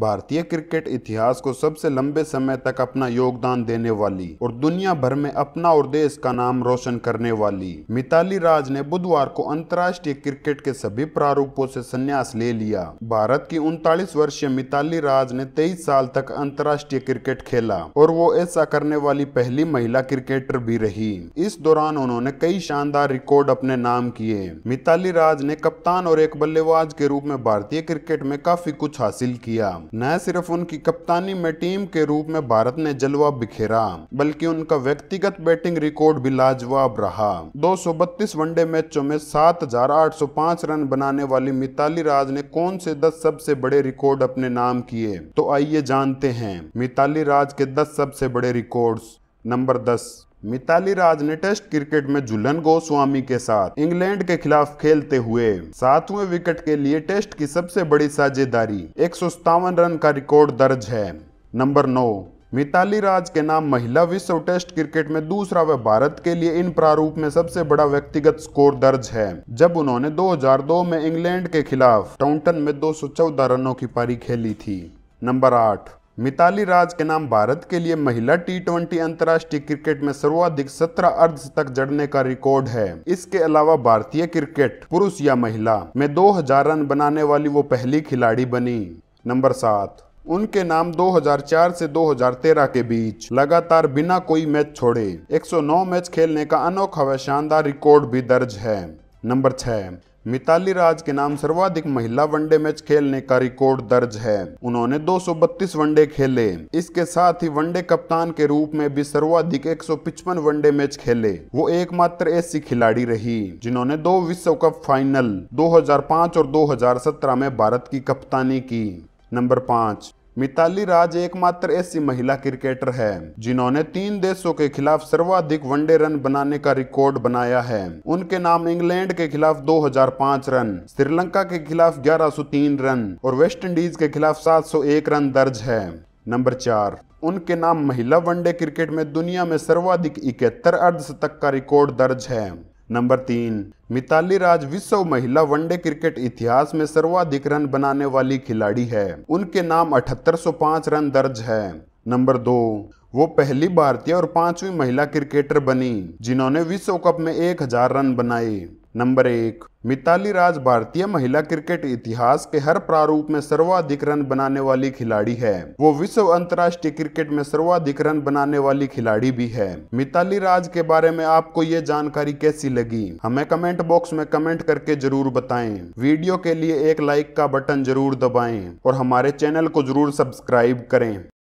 भारतीय क्रिकेट इतिहास को सबसे लंबे समय तक अपना योगदान देने वाली और दुनिया भर में अपना और देश का नाम रोशन करने वाली मिताली राज ने बुधवार को अंतरराष्ट्रीय क्रिकेट के सभी प्रारूपों से संन्यास ले लिया भारत की उनतालीस वर्षीय मिताली राज ने तेईस साल तक अंतर्राष्ट्रीय क्रिकेट खेला और वो ऐसा करने वाली पहली महिला क्रिकेटर भी रही इस दौरान उन्होंने कई शानदार रिकॉर्ड अपने नाम किए मिताली राज ने कप्तान और एक बल्लेबाज के रूप में भारतीय क्रिकेट में काफी कुछ हासिल किया न सिर्फ उनकी कप्तानी में टीम के रूप में भारत ने जलवा बिखेरा बल्कि उनका व्यक्तिगत बैटिंग रिकॉर्ड भी लाजवाब रहा 232 वनडे मैचों में 7,805 रन बनाने वाली मिताली राज ने कौन से 10 सबसे बड़े रिकॉर्ड अपने नाम किए तो आइए जानते हैं मिताली राज के दस सबसे बड़े रिकॉर्ड्स नंबर दस मिताली राज ने टेस्ट क्रिकेट में झुलन गोस्वामी के साथ इंग्लैंड के खिलाफ खेलते हुए सातवें विकेट के लिए टेस्ट की सबसे बड़ी साझेदारी एक रन का रिकॉर्ड दर्ज है नंबर नौ मिताली राज के नाम महिला विश्व टेस्ट क्रिकेट में दूसरा व भारत के लिए इन प्रारूप में सबसे बड़ा व्यक्तिगत स्कोर दर्ज है जब उन्होंने 2002 में इंग्लैंड के खिलाफ टाउंटन में 214 रनों की पारी खेली थी नंबर आठ मिताली राज के नाम भारत के लिए महिला टी ट्वेंटी अंतर्राष्ट्रीय क्रिकेट में सर्वाधिक सत्रह तक जड़ने का रिकॉर्ड है इसके अलावा भारतीय क्रिकेट पुरुष या महिला में 2000 रन बनाने वाली वो पहली खिलाड़ी बनी नंबर सात उनके नाम 2004 से 2013 के बीच लगातार बिना कोई मैच छोड़े 109 मैच खेलने का अनोखा व शानदार रिकॉर्ड भी दर्ज है नंबर छह मिताली राज के नाम सर्वाधिक महिला वनडे मैच खेलने का रिकॉर्ड दर्ज है उन्होंने 232 वनडे खेले इसके साथ ही वनडे कप्तान के रूप में भी सर्वाधिक एक वनडे मैच खेले वो एकमात्र ऐसी खिलाड़ी रही जिन्होंने दो विश्व कप फाइनल 2005 और 2017 में भारत की कप्तानी की नंबर पाँच मिताली राज एकमात्र ऐसी महिला क्रिकेटर है जिन्होंने तीन देशों के खिलाफ सर्वाधिक वनडे रन बनाने का रिकॉर्ड बनाया है उनके नाम इंग्लैंड के खिलाफ 2005 रन श्रीलंका के खिलाफ 1103 रन और वेस्ट इंडीज के खिलाफ 701 रन दर्ज है नंबर चार उनके नाम महिला वनडे क्रिकेट में दुनिया में सर्वाधिक इकहत्तर अर्धशतक का रिकॉर्ड दर्ज है नंबर तीन मिताली राज विश्व महिला वनडे क्रिकेट इतिहास में सर्वाधिक रन बनाने वाली खिलाड़ी है उनके नाम 7805 रन दर्ज है नंबर दो वो पहली भारतीय और पांचवी महिला क्रिकेटर बनी जिन्होंने विश्व कप में 1000 रन बनाए नंबर एक मिताली राज भारतीय महिला क्रिकेट इतिहास के हर प्रारूप में सर्वाधिक रन बनाने वाली खिलाड़ी है वो विश्व अंतर्राष्ट्रीय क्रिकेट में सर्वाधिक रन बनाने वाली खिलाड़ी भी है मिताली राज के बारे में आपको ये जानकारी कैसी लगी हमें कमेंट बॉक्स में कमेंट करके जरूर बताएं वीडियो के लिए एक लाइक का बटन जरूर दबाए और हमारे चैनल को जरूर सब्सक्राइब करें